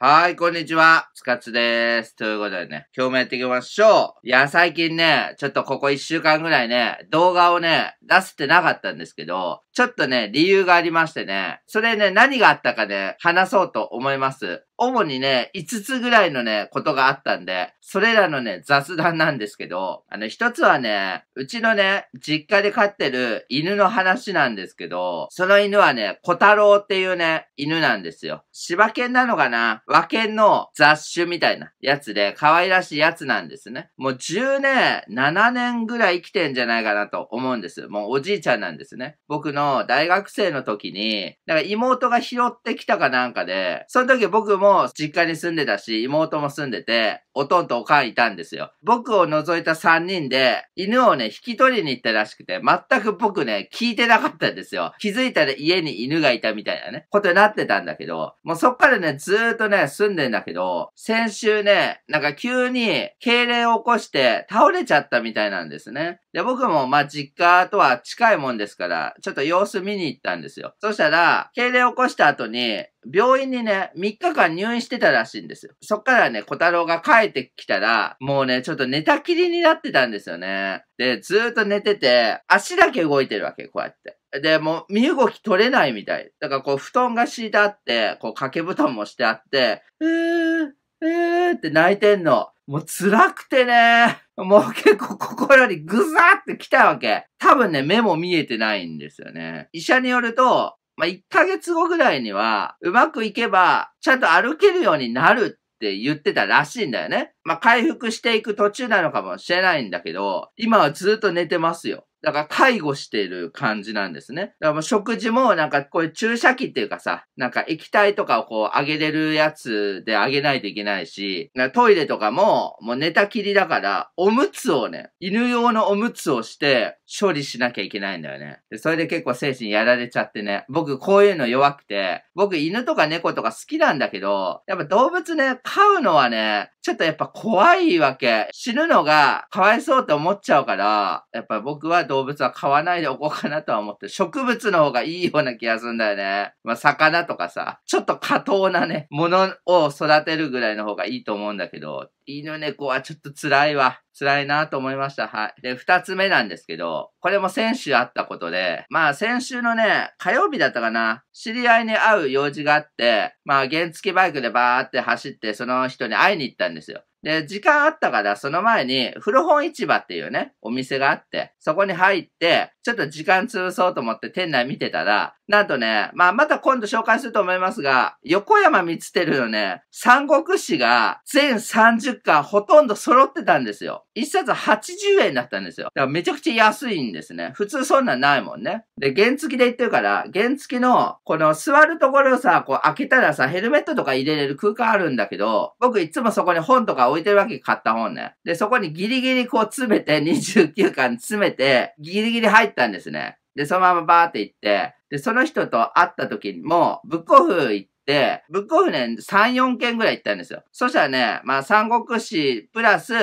はい、こんにちは。つかつです。ということでね、今日もやっていきましょう。いや、最近ね、ちょっとここ一週間ぐらいね、動画をね、出せてなかったんですけど、ちょっとね、理由がありましてね、それね、何があったかね、話そうと思います。主にね、5つぐらいのね、ことがあったんで、それらのね、雑談なんですけど、あの、一つはね、うちのね、実家で飼ってる犬の話なんですけど、その犬はね、小太郎っていうね、犬なんですよ。柴犬なのかな和犬の雑種みたいなやつで、可愛らしいやつなんですね。もう10年、7年ぐらい生きてんじゃないかなと思うんです。もうおじいちゃんなんですね。僕の大学生の時に、なんか妹が拾ってきたかなんかで、その時僕も実家に住んでたし、妹も住んでて、おとんとおかんいたんですよ。僕を除いた3人で、犬をね、引き取りに行ったらしくて、全く僕ね、聞いてなかったんですよ。気づいたら家に犬がいたみたいなね、ことになってたんだけど、もうそっからね、ずーっとね、ね、住んでんだけど、先週ね、なんか急に痙攣を起こして倒れちゃったみたいなんですね。で、僕もま実家とは近いもんですから、ちょっと様子見に行ったんですよ。そしたら、痙攣を起こした後に、病院にね、3日間入院してたらしいんですよ。そっからね、小太郎が帰ってきたら、もうね、ちょっと寝たきりになってたんですよね。で、ずーっと寝てて、足だけ動いてるわけ、こうやって。で、もう身動き取れないみたい。だからこう布団が敷いてあって、こう掛け布団もしてあって、うー、うーって泣いてんの。もう辛くてね。もう結構心にぐーって来たわけ。多分ね、目も見えてないんですよね。医者によると、まあ、1ヶ月後ぐらいには、うまくいけば、ちゃんと歩けるようになるって言ってたらしいんだよね。まあ、回復していく途中なのかもしれないんだけど、今はずっと寝てますよ。だから介護している感じなんですね。だから食事もなんかこういう注射器っていうかさ、なんか液体とかをこう上げれるやつで上げないといけないし、トイレとかももう寝たきりだから、おむつをね、犬用のおむつをして処理しなきゃいけないんだよね。でそれで結構精神やられちゃってね。僕こういうの弱くて、僕犬とか猫とか好きなんだけど、やっぱ動物ね、飼うのはね、ちょっとやっぱ怖いわけ。死ぬのがかわいそうと思っちゃうから、やっぱ僕は動動物は買わないでおこうかなとは思って植物の方がいいような気がするんだよね。まあ、魚とかさ、ちょっと過当なね、ものを育てるぐらいの方がいいと思うんだけど、犬猫はちょっと辛いわ。辛いなと思いました。はい。で、二つ目なんですけど、これも先週あったことで、まあ先週のね、火曜日だったかな、知り合いに会う用事があって、まあ原付バイクでバーって走って、その人に会いに行ったんですよ。で、時間あったから、その前に、古本市場っていうね、お店があって、そこに入って、ちょっと時間潰そうと思って店内見てたら、なんとね、まあまた今度紹介すると思いますが、横山光輝のね、三国志が全30巻ほとんど揃ってたんですよ。一冊80円だったんですよ。だからめちゃくちゃ安いんですね。普通そんなんないもんね。で、原付きで言ってるから、原付きのこの座るところをさ、こう開けたらさ、ヘルメットとか入れれる空間あるんだけど、僕いつもそこに本とか置いてるわけ買った本ね。で、そこにギリギリこう詰めて、29巻詰めて、ギリギリ入ってったんですね。で、そのままバーって行って、で、その人と会った時も、ブックオフ行って、ブックオフね、3、4件ぐらい行ったんですよ。そしたらね、まあ、三国志プラス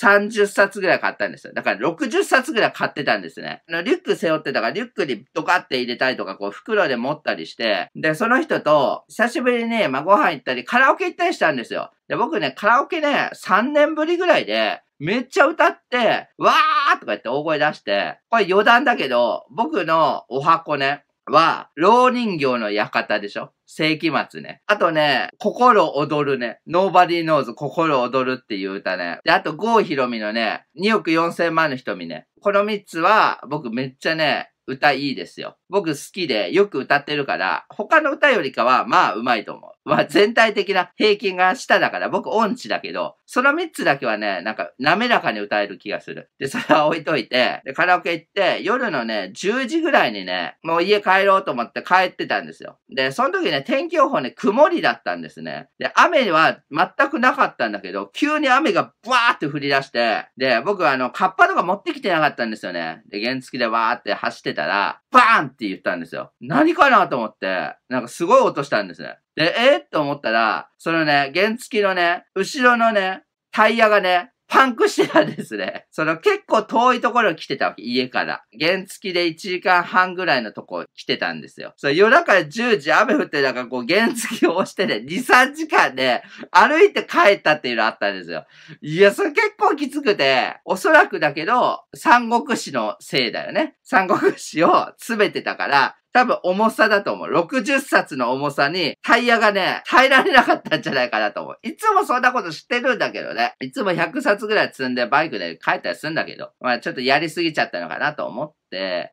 30冊ぐらい買ったんですよ。だから60冊ぐらい買ってたんですね。リュック背負ってたから、リュックにドカって入れたりとか、こう袋で持ったりして、で、その人と久しぶりに、まあ、ご飯行ったり、カラオケ行ったりしたんですよ。で、僕ね、カラオケね、3年ぶりぐらいで、めっちゃ歌って、わーとか言って大声出して、これ余談だけど、僕のお箱ね、は、老人形の館でしょ世紀末ね。あとね、心踊るね。Nobody knows 心踊るっていう歌ね。で、あと、郷ひろみのね、2億4千万の瞳ね。この3つは、僕めっちゃね、歌いいですよ。僕好きでよく歌ってるから、他の歌よりかはまあうまいと思う。まあ全体的な平均が下だから僕音痴だけど、その3つだけはね、なんか滑らかに歌える気がする。で、それは置いといて、で、カラオケ行って、夜のね、10時ぐらいにね、もう家帰ろうと思って帰ってたんですよ。で、その時ね、天気予報ね、曇りだったんですね。で、雨は全くなかったんだけど、急に雨がブワーって降り出して、で、僕はあの、カッパとか持ってきてなかったんですよね。で、原付でわーって走ってたたら、バーンって言ったんですよ。何かなと思って、なんかすごい音したんですね。で、えー、と思ったら、そのね、原付のね、後ろのね、タイヤがね、パンクしてたんですね。その結構遠いところ来てたわけ、家から。原付きで1時間半ぐらいのとこ来てたんですよ。そ夜中10時雨降ってなんかこう原付きを押してね、2、3時間で、ね、歩いて帰ったっていうのあったんですよ。いや、それ結構きつくて、おそらくだけど、三国志のせいだよね。三国志を詰めてたから、多分重さだと思う。60冊の重さにタイヤがね、耐えられなかったんじゃないかなと思う。いつもそんなことしてるんだけどね。いつも100冊ぐらい積んでバイクで帰ったりするんだけど、まあちょっとやりすぎちゃったのかなと思っ、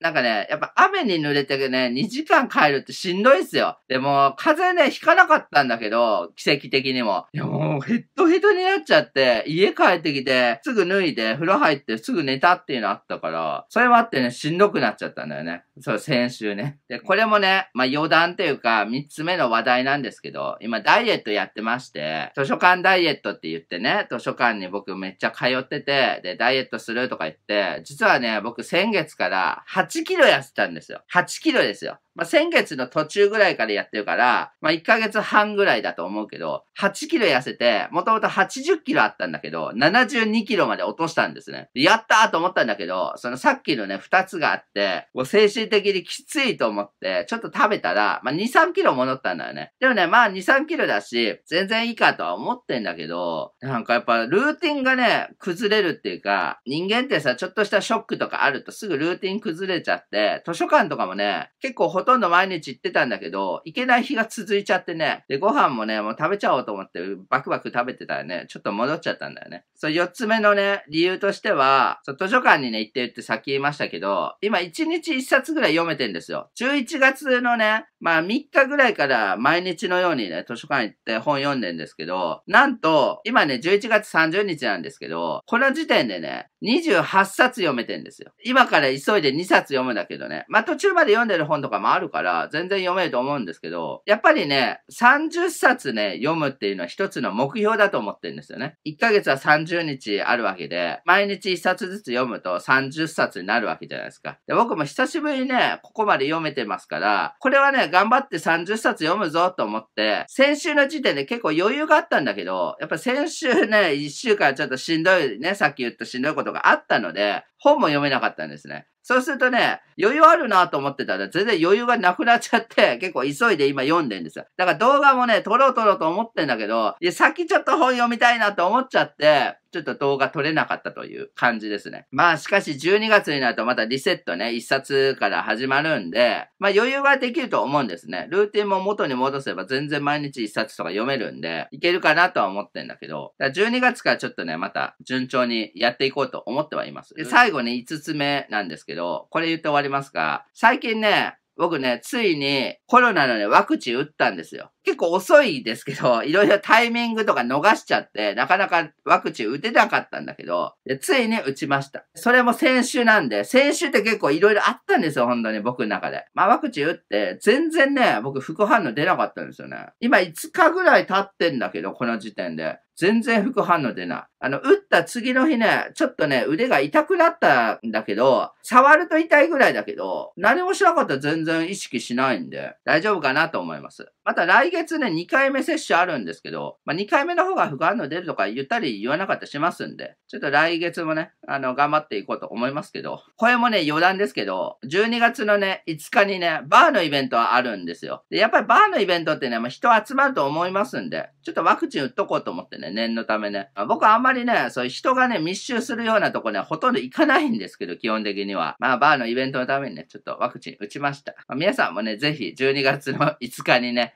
なんかね、やっぱ雨に濡れてね、2時間帰るってしんどいっすよ。でも、風ね、引かなかったんだけど、奇跡的にも。いや、もうヘッドヘッドになっちゃって、家帰ってきて、すぐ脱いで、風呂入ってすぐ寝たっていうのあったから、それもあってね、しんどくなっちゃったんだよね。そう、先週ね。で、これもね、まあ余談というか、3つ目の話題なんですけど、今ダイエットやってまして、図書館ダイエットって言ってね、図書館に僕めっちゃ通ってて、で、ダイエットするとか言って、実はね、僕先月から8キロ痩せたんですよ。8キロですよ。まあ、先月の途中ぐらいからやってるから、まあ、1ヶ月半ぐらいだと思うけど、8キロ痩せて、もともと80キロあったんだけど、72キロまで落としたんですね。やったーと思ったんだけど、そのさっきのね、2つがあって、もう精神的にきついと思って、ちょっと食べたら、まあ、2、3キロ戻ったんだよね。でもね、まあ、2、3キロだし、全然いいかとは思ってんだけど、なんかやっぱルーティンがね、崩れるっていうか、人間ってさ、ちょっとしたショックとかあるとすぐルーティン崩れちゃって、図書館とかもね、結構ほとんど毎日行ってたんだけど、行けない日が続いちゃってね。で、ご飯もね、もう食べちゃおうと思って、バクバク食べてたらね、ちょっと戻っちゃったんだよね。そう、四つ目のね、理由としては、そう図書館にね、行ってるってさっき言いましたけど、今一日一冊ぐらい読めてんですよ。11月のね、まあ3日ぐらいから毎日のようにね、図書館行って本読んでんですけど、なんと、今ね、11月30日なんですけど、この時点でね、28冊読めてんですよ。今から急いで2冊読むんだけどね。まあ途中まで読んでる本とかもあるから、全然読めると思うんですけど、やっぱりね、30冊ね、読むっていうのは一つの目標だと思ってるんですよね。1ヶ月は30日あるわけで、毎日1冊ずつ読むと30冊になるわけじゃないですか。で、僕も久しぶりにね、ここまで読めてますから、これはね、頑張って30冊読むぞと思って、先週の時点で結構余裕があったんだけど、やっぱ先週ね、1週間ちょっとしんどいね、さっき言ったしんどいことがあったので、本も読めなかったんですね。そうするとね、余裕あるなと思ってたら全然余裕がなくなっちゃって、結構急いで今読んでんですよ。だから動画もね、撮ろう撮ろうと思ってんだけど、いや、先ちょっと本読みたいなと思っちゃって、ちょっと動画撮れなかったという感じですね。まあしかし12月になるとまたリセットね、1冊から始まるんで、まあ余裕ができると思うんですね。ルーティンも元に戻せば全然毎日1冊とか読めるんで、いけるかなとは思ってんだけど、12月からちょっとね、また順調にやっていこうと思ってはいます。で、最後に5つ目なんですけど、ど、これ言って終わりますが、最近ね、僕ね、ついにコロナのね、ワクチン打ったんですよ。結構遅いですけど、いろいろタイミングとか逃しちゃって、なかなかワクチン打てなかったんだけど、ついに打ちました。それも先週なんで、先週って結構いろいろあったんですよ、本当に僕の中で。まあワクチン打って、全然ね、僕副反応出なかったんですよね。今5日ぐらい経ってんだけど、この時点で。全然副反応出ない。あの、打った次の日ね、ちょっとね、腕が痛くなったんだけど、触ると痛いぐらいだけど、何もしなかったら全然意識しないんで、大丈夫かなと思います。また来月ね、2回目接種あるんですけど、まあ、2回目の方が副反応出るとか言ったり言わなかったりしますんで、ちょっと来月もね、あの、頑張っていこうと思いますけど、これもね、余談ですけど、12月のね、5日にね、バーのイベントはあるんですよ。で、やっぱりバーのイベントってね、まあ、人集まると思いますんで、ちょっとワクチン打っとこうと思ってね、念のためね。まあ、僕はあんまりね、そういう人がね、密集するようなとこね、ほとんど行かないんですけど、基本的には。まあ、バーのイベントのためにね、ちょっとワクチン打ちました。まあ、皆さんもね、ぜひ12月の5日にね、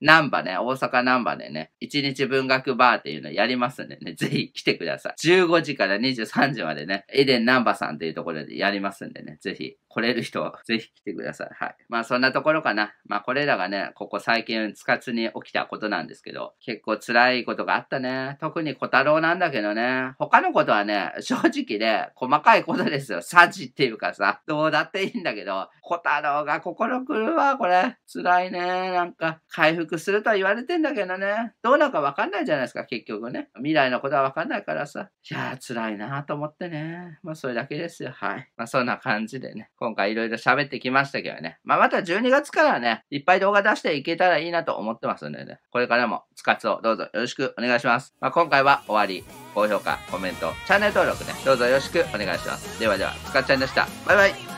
難波ね、大阪難波でね、1日文学バーっていうのやりますんでね、ぜひ来てください。15時から23時までね、エデン難波さんっていうところでやりますんでね、ぜひ来れる人はぜひ来てください。はい。まあそんなところかな。まあこれらがね、ここ最近つかつに起きたことなんですけど、結構辛いことがあったね。特に小太郎なんだけどね、他のことはね、正直ね、細かいことですよ。サジっていうかさ、どうだっていいんだけど、小太郎が心狂うわ、これ。辛いね。なんか、回復復すると言われてんだけどね、どうなるかわかんないじゃないですか、結局ね。未来のことはわかんないからさ。いやー、辛いなーと思ってね。まあ、それだけですよ。はい。まあ、そんな感じでね、今回いろいろ喋ってきましたけどね。まあ、また12月からね、いっぱい動画出していけたらいいなと思ってますんでね。これからも、つかつをどうぞよろしくお願いします。まあ、今回は終わり、高評価、コメント、チャンネル登録ね、どうぞよろしくお願いします。ではでは、つかちゃんでした。バイバイ。